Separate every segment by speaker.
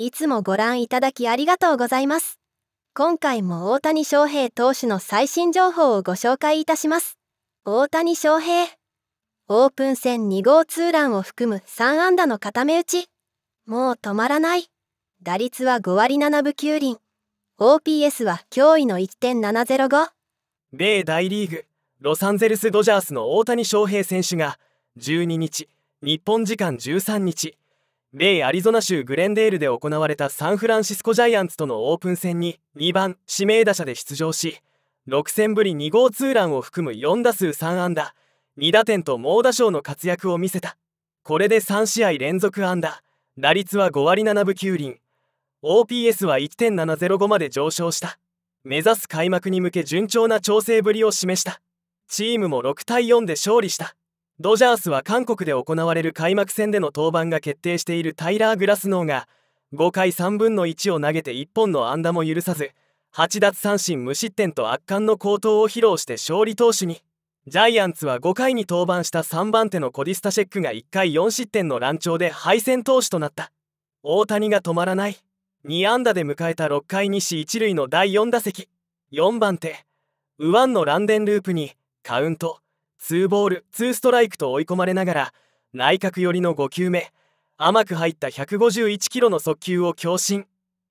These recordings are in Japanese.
Speaker 1: いつもご覧いただきありがとうございます。今回も大谷翔平投手の最新情報をご紹介いたします。大谷翔平。オープン戦2号ツーランを含む3安打の固め打ち。もう止まらない。打率は5割7分9厘。OPS は驚異の1.705。
Speaker 2: 米大リーグ、ロサンゼルス・ドジャースの大谷翔平選手が、12日、日本時間13日、米アリゾナ州グレンデールで行われたサンフランシスコジャイアンツとのオープン戦に2番指名打者で出場し6戦ぶり2号ツーランを含む4打数3安打2打点と猛打賞の活躍を見せたこれで3試合連続安打打率は5割7分9厘 OPS は1.705まで上昇した目指す開幕に向け順調な調整ぶりを示したチームも6対4で勝利したドジャースは韓国で行われる開幕戦での登板が決定しているタイラー・グラスノーが5回3分の1を投げて1本の安打も許さず8奪三振無失点と圧巻の好投を披露して勝利投手にジャイアンツは5回に登板した3番手のコディスタシェックが1回4失点の乱調で敗戦投手となった大谷が止まらない2安打で迎えた6回西1塁の第4打席4番手右腕のランデンループにカウント2ボール2ストライクと追い込まれながら内角寄りの5球目甘く入った151キロの速球を強振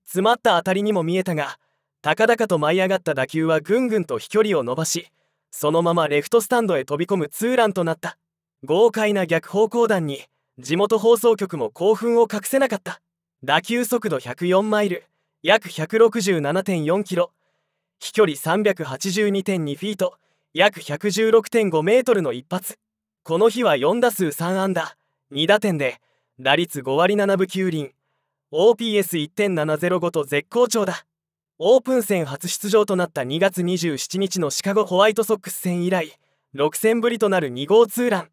Speaker 2: 詰まった当たりにも見えたが高々と舞い上がった打球はぐんぐんと飛距離を伸ばしそのままレフトスタンドへ飛び込むツーランとなった豪快な逆方向弾に地元放送局も興奮を隠せなかった打球速度104マイル約167.4キロ飛距離382.2フィート約116.5メートルの一発この日は4打数3安打2打点で打率5割7分9厘 OPS1.705 と絶好調だオープン戦初出場となった2月27日のシカゴホワイトソックス戦以来6戦ぶりとなる2号ツーラン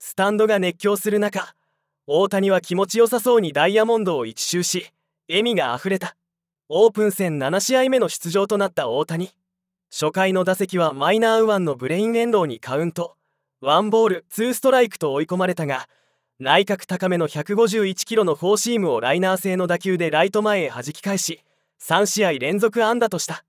Speaker 2: スタンドが熱狂する中大谷は気持ちよさそうにダイヤモンドを一周し笑みがあふれたオープン戦7試合目の出場となった大谷初回の打席はマイナー右腕のブレインエンーにカウントワンボールツーストライクと追い込まれたが内角高めの151キロのフォーシームをライナー性の打球でライト前へ弾き返し3試合連続安打とした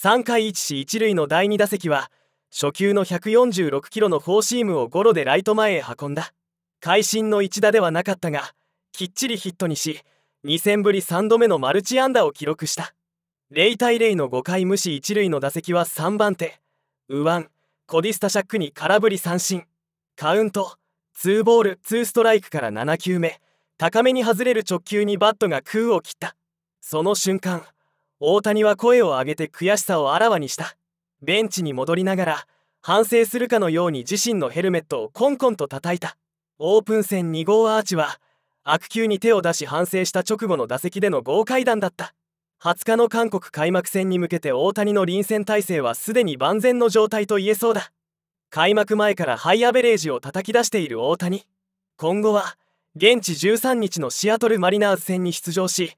Speaker 2: 3回1死1塁の第2打席は初球の146キロのフォーシームをゴロでライト前へ運んだ会心の一打ではなかったがきっちりヒットにし2戦ぶり3度目のマルチ安打を記録した0対0の5回無視1塁の打席は3番手右腕コディスタシャックに空振り三振カウント2ボール2ストライクから7球目高めに外れる直球にバットが空を切ったその瞬間大谷は声を上げて悔しさをあらわにしたベンチに戻りながら反省するかのように自身のヘルメットをコンコンと叩いたオープン戦2号アーチは悪球に手を出し反省した直後の打席での豪快弾だった20日の韓国開幕戦に向けて大谷の臨戦態勢はすでに万全の状態と言えそうだ開幕前からハイアベレージを叩き出している大谷今後は現地13日のシアトルマリナーズ戦に出場し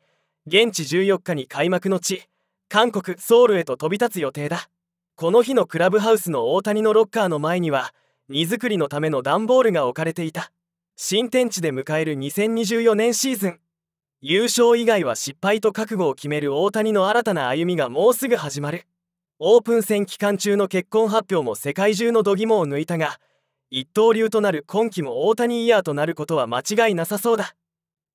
Speaker 2: 現地14日に開幕の地韓国ソウルへと飛び立つ予定だこの日のクラブハウスの大谷のロッカーの前には荷造りのための段ボールが置かれていた新天地で迎える2024年シーズン優勝以外は失敗と覚悟を決める大谷の新たな歩みがもうすぐ始まるオープン戦期間中の結婚発表も世界中の度肝を抜いたが一刀流となる今季も大谷イヤーとなることは間違いなさそうだ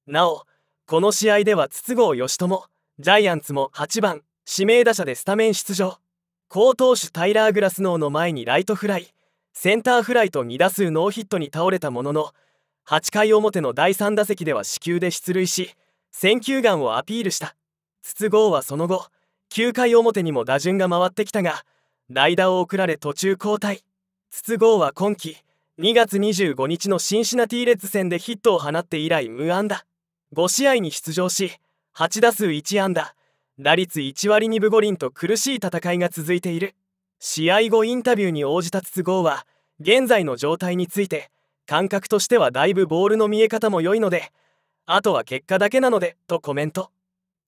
Speaker 2: なおこの試合では筒香義朝ジャイアンツも8番指名打者でスタメン出場好投手タイラー・グラスノーの前にライトフライセンターフライと2打数ノーヒットに倒れたものの8回表の第3打席では死球で出塁し選球眼をアピールした筒香はその後9回表にも打順が回ってきたが代打を送られ途中交代筒香は今季2月25日のシンシナティーレッズ戦でヒットを放って以来無安打5試合に出場し8打数1安打打率1割2分5厘と苦しい戦いが続いている試合後インタビューに応じた筒香は現在の状態について感覚としてはだいぶボールの見え方も良いのであとは結果だけなのでとコメント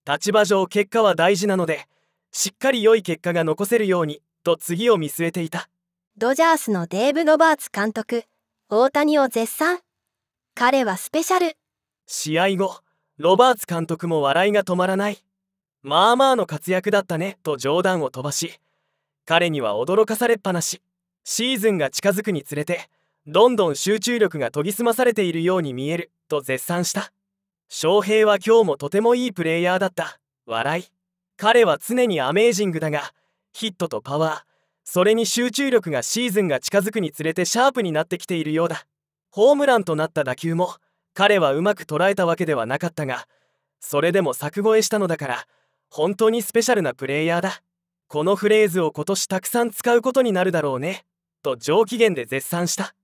Speaker 2: 立場上結果は大事なのでしっかり良い結果が残せるようにと次を見据えていた
Speaker 1: ドジャースのデーブ・ロバーツ監督大谷を絶賛彼はスペシャル
Speaker 2: 試合後ロバーツ監督も笑いが止まらないまあまあの活躍だったねと冗談を飛ばし彼には驚かされっぱなしシーズンが近づくにつれてどんどん集中力が研ぎ澄まされているように見えると絶賛した翔平は今日もとてもいいプレイヤーだった笑い彼は常にアメージングだがヒットとパワーそれに集中力がシーズンが近づくにつれてシャープになってきているようだホームランとなった打球も彼はうまく捉えたわけではなかったがそれでも柵越えしたのだから本当にスペシャルなプレイヤーだこのフレーズを今年たくさん使うことになるだろうねと上機嫌で絶賛した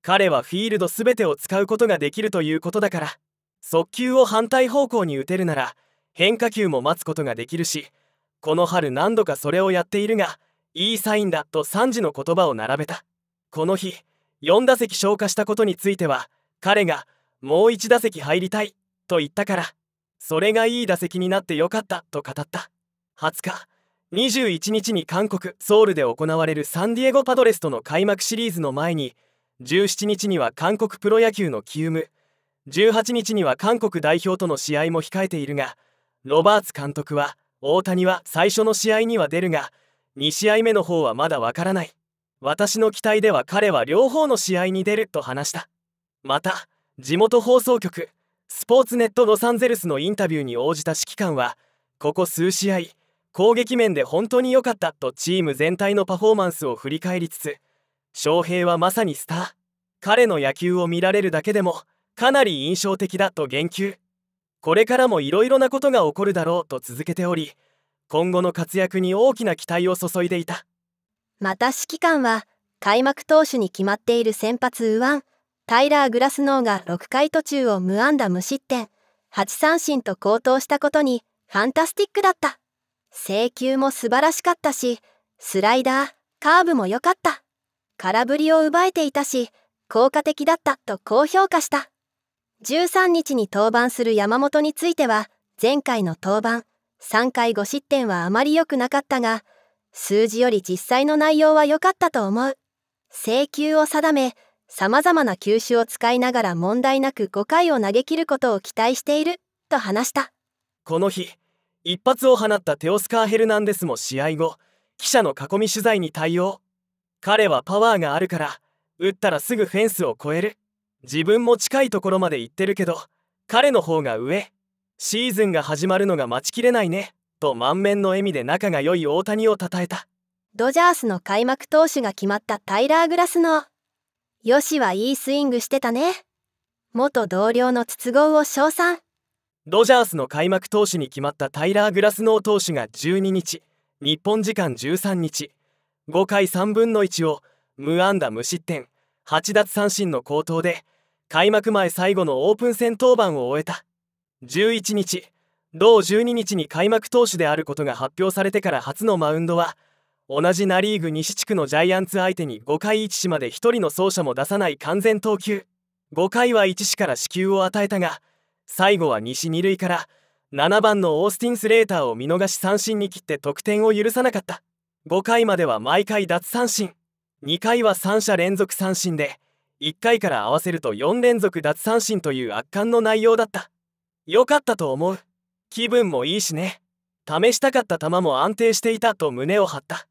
Speaker 2: 彼はフィールド全てを使うことができるということだから速球を反対方向に打てるなら変化球も待つことができるしこの春何度かそれをやっているがいいサインだと3時の言葉を並べたこの日4打席消化したことについては彼がもう1打席入りたいと言ったからそれがいい打席になってよかったと語った20日21日に韓国ソウルで行われるサンディエゴパドレスとの開幕シリーズの前に17日には韓国プロ野球のキウム18日には韓国代表との試合も控えているがロバーツ監督は大谷は最初の試合には出るが2試合目の方はまだわからない私の期待では彼は両方の試合に出ると話したまた地元放送局スポーツネットロサンゼルスのインタビューに応じた指揮官はここ数試合攻撃面で本当に良かったとチーム全体のパフォーマンスを振り返りつつ翔平はまさにスター彼の野球を見られるだけでもかなり印象的だと言及これからもいろいろなことが起こるだろうと続けており今後の活躍に大きな期待を注いでいたまた指揮官は開幕投手に決
Speaker 1: まっている先発右腕タイラー・グラスノーが6回途中を無安打無失点8三振と好投したことにファンタスティックだった制球も素晴らしかったしスライダーカーブも良かった空振りを奪えていたし効果的だったと高評価した13日に登板する山本については前回の登板3回5失点はあまり良くなかったが数字より実際の内容は良かったと思う制球を定め様々な球種を使いながら問題なく5回を投げ切ることを期待していると話した
Speaker 2: この日一発を放ったテオスカー・ヘルナンデスも試合後記者の囲み取材に対応彼はパワーがあるから打ったらすぐフェンスを越える自分も近いところまで行ってるけど彼の方が上シーズンが始まるのが待ちきれないねと満面の笑みで仲が良い大谷をたたえた
Speaker 1: ドジャースの開幕投手が決まったタイラー・グラスのよしはいいスイングしてたね元同僚の筒香を称賛
Speaker 2: ドジャースの開幕投手に決まったタイラー・グラスノー投手が12日日本時間13日5回3分の1を無安打無失点8奪三振の好投で開幕前最後のオープン戦登板を終えた11日同12日に開幕投手であることが発表されてから初のマウンドは同じナ・リーグ西地区のジャイアンツ相手に5回1死まで1人の走者も出さない完全投球5回は1死から死球を与えたが最後は西二塁から7番のオースティン・スレーターを見逃し三振に切って得点を許さなかった5回までは毎回奪三振2回は3者連続三振で1回から合わせると4連続奪三振という圧巻の内容だった良かったと思う気分もいいしね試したかった球も安定していたと胸を張った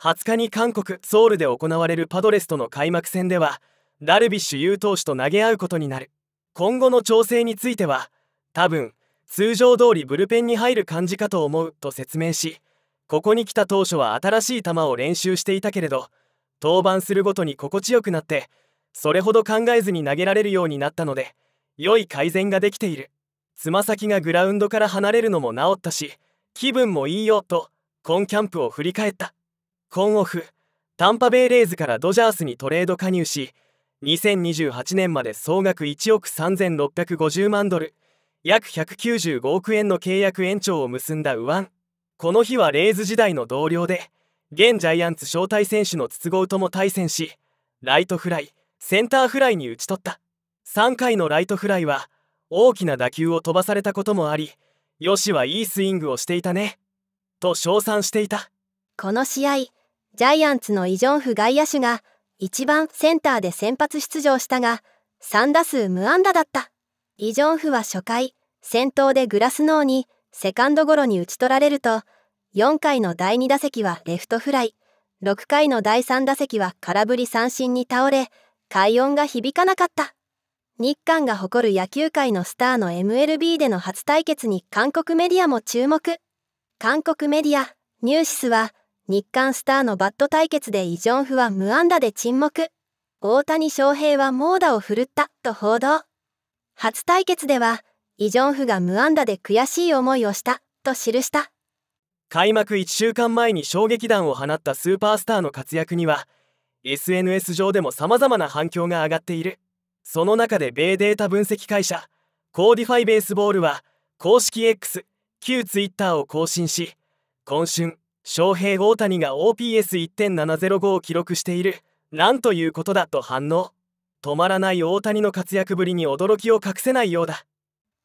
Speaker 2: 20日に韓国ソウルで行われるパドレスとの開幕戦ではダルビッシュ有投手と投げ合うことになる今後の調整については多分通常通りブルペンに入る感じかと思うと説明しここに来た当初は新しい球を練習していたけれど登板するごとに心地よくなってそれほど考えずに投げられるようになったので良い改善ができているつま先がグラウンドから離れるのも治ったし気分もいいよとンキャンプを振り返ったコンオフタンパベイレイズからドジャースにトレード加入し2028年まで総額1億3650万ドル約195億円の契約延長を結んだウワンこの日はレイズ時代の同僚で現ジャイアンツ招待選手の筒香とも対戦しライトフライセンターフライに打ち取った3回のライトフライは大きな打球を飛ばされたこともありよしはいいスイングをしていたねと称賛していた
Speaker 1: この試合ジャイアンツのイ・ジョンフ外野手が1番センターで先発出場したが3打数無安打だったイ・ジョンフは初回先頭でグラスノーにセカンドゴロに打ち取られると4回の第2打席はレフトフライ6回の第3打席は空振り三振に倒れ快音が響かなかった。日韓が誇る野球界のスターの MLB での初対決に韓国メディアも注目。韓国メディア、ニューシスは、日韓スターのバット対決でイ・ジョンフは無安打で沈黙。大谷翔平は猛打を振るったと報道。初対決では、イ・ジョンフが無安打で悔しい思いをしたと記した。
Speaker 2: 開幕1週間前に衝撃弾を放ったスーパースターの活躍には、SNS 上でも様々な反響が上がっているその中で米データ分析会社コーディファイベースボールは公式 X 旧 Twitter を更新し今春翔平大谷が OPS1.705 を記録しているなんということだと反応止まらない大谷の活躍ぶりに驚きを隠せないようだ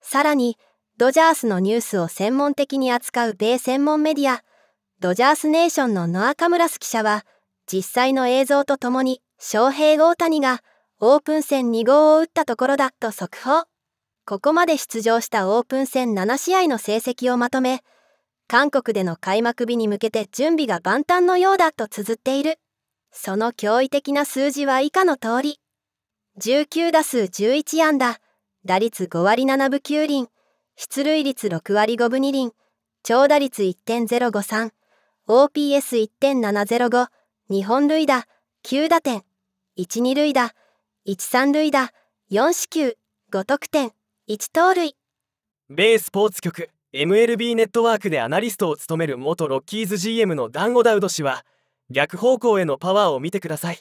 Speaker 2: さ
Speaker 1: らにドジャースのニュースを専門的に扱う米専門メディアドジャースネーションのノア・カムラス記者は実際の映像とともに、翔平大谷がオープン戦2号を打ったところだと速報。ここまで出場したオープン戦7試合の成績をまとめ、韓国での開幕日に向けて準備が万端のようだと綴っている。その驚異的な数字は以下の通り。19打数11安打、打率5割7分9厘、出塁率6割5分2厘、長打率1.053、OPS1.705、2本塁打、9打点、1、2塁打、1、3塁打、4四球、5得点、1盗塁。
Speaker 2: 米スポーツ局 MLB ネットワークでアナリストを務める元ロッキーズ GM のダン・ゴダウド氏は逆方向へのパワーを見てください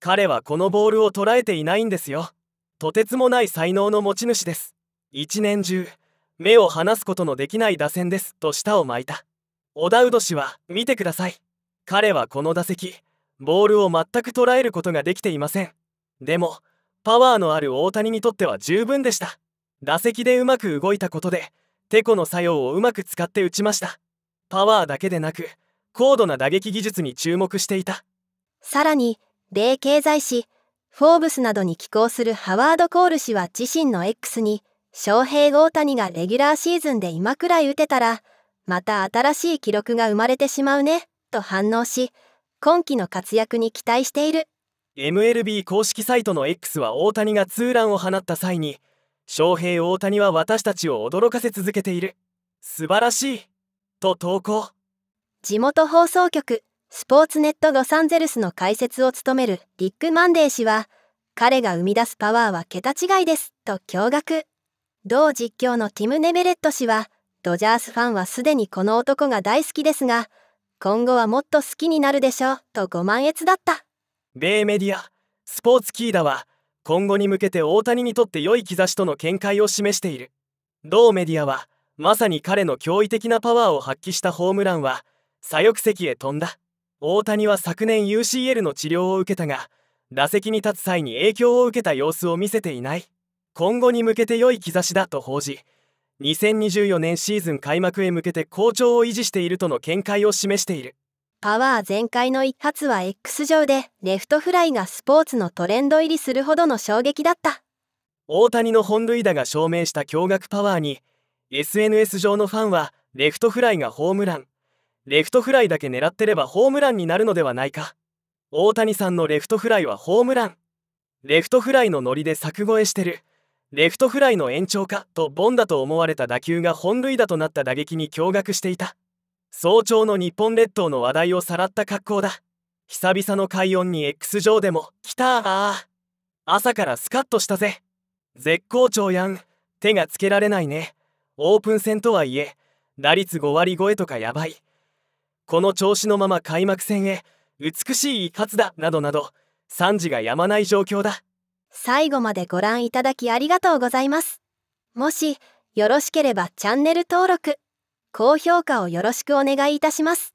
Speaker 2: 彼はこのボールを捉えていないんですよとてつもない才能の持ち主です一年中目を離すことのできない打線ですと舌を巻いたオダウド氏は見てください彼はこの打席ボールを全く捉えることができていませんでもパワーのある大谷にとっては十分でした打席でうまく動いたことでテコの作用をうまく使って打ちましたパワーだけでなく高度な打撃技術に注目していた
Speaker 1: さらに米経済誌「フォーブス」などに寄稿するハワード・コール氏は自身の X に翔平大谷がレギュラーシーズンで今くらい打てたらまた新しい記録が生まれてしまうねと反応し今季の活躍に期待している
Speaker 2: MLB 公式サイトの X は大谷がツーランを放った際に翔平大谷は私たちを驚かせ続けている素晴らしいと投稿地元
Speaker 1: 放送局スポーツネットロサンゼルスの解説を務めるリック・マンデー氏は彼が生み出すパワーは桁違いですと驚愕同実況のティム・ネベレット氏はドジャースファンはすでにこの男が大好きですが今後はもっと好きになるでしょうとご満悦だった
Speaker 2: 米メディアスポーツキーダは今後に向けて大谷にとって良い兆しとの見解を示している同メディアはまさに彼の驚異的なパワーを発揮したホームランは左翼席へ飛んだ大谷は昨年 UCL の治療を受けたが打席に立つ際に影響を受けた様子を見せていない今後に向けて良い兆しだと報じ2024年シーズン開幕へ向けて好調を維持しているとの見解を示している
Speaker 1: パワー全開の一発は X 上でレフトフライがスポーツのトレンド入りするほどの衝撃だった
Speaker 2: 大谷の本塁打が証明した驚愕パワーに SNS 上のファンはレフトフライがホームランレフトフライだけ狙ってればホームランになるのではないか大谷さんのレフトフライはホームランレフトフライのノリで柵越えしてるレフトフライの延長かとボンだと思われた打球が本塁打となった打撃に驚愕していた早朝の日本列島の話題をさらった格好だ久々の快音に X 上でも「来たー朝からスカッとしたぜ絶好調やん手がつけられないねオープン戦とはいえ打率5割超えとかやばいこの調子のまま開幕戦へ美しい一発だなどなど賛辞がやまない状況だ
Speaker 1: 最後までご覧いただきありがとうございます。もしよろしければチャンネル登録、高評価をよろしくお願いいたします。